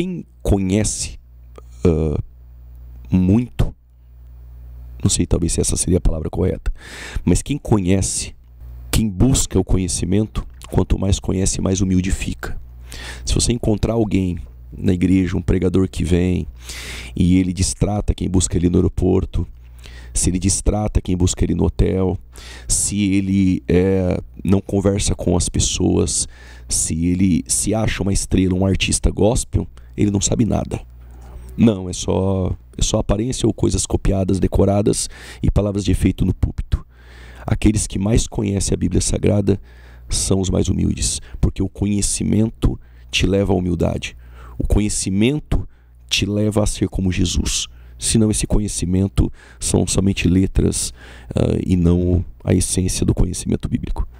quem conhece uh, muito, não sei talvez se essa seria a palavra correta, mas quem conhece, quem busca o conhecimento, quanto mais conhece, mais humilde fica. Se você encontrar alguém na igreja, um pregador que vem e ele distrata quem busca ele no aeroporto, se ele distrata quem busca ele no hotel, se ele é, não conversa com as pessoas, se ele se acha uma estrela, um artista gospel, ele não sabe nada. Não, é só, é só aparência ou coisas copiadas, decoradas e palavras de efeito no púlpito. Aqueles que mais conhecem a Bíblia Sagrada são os mais humildes, porque o conhecimento te leva à humildade. O conhecimento te leva a ser como Jesus. Senão, esse conhecimento são somente letras uh, e não a essência do conhecimento bíblico.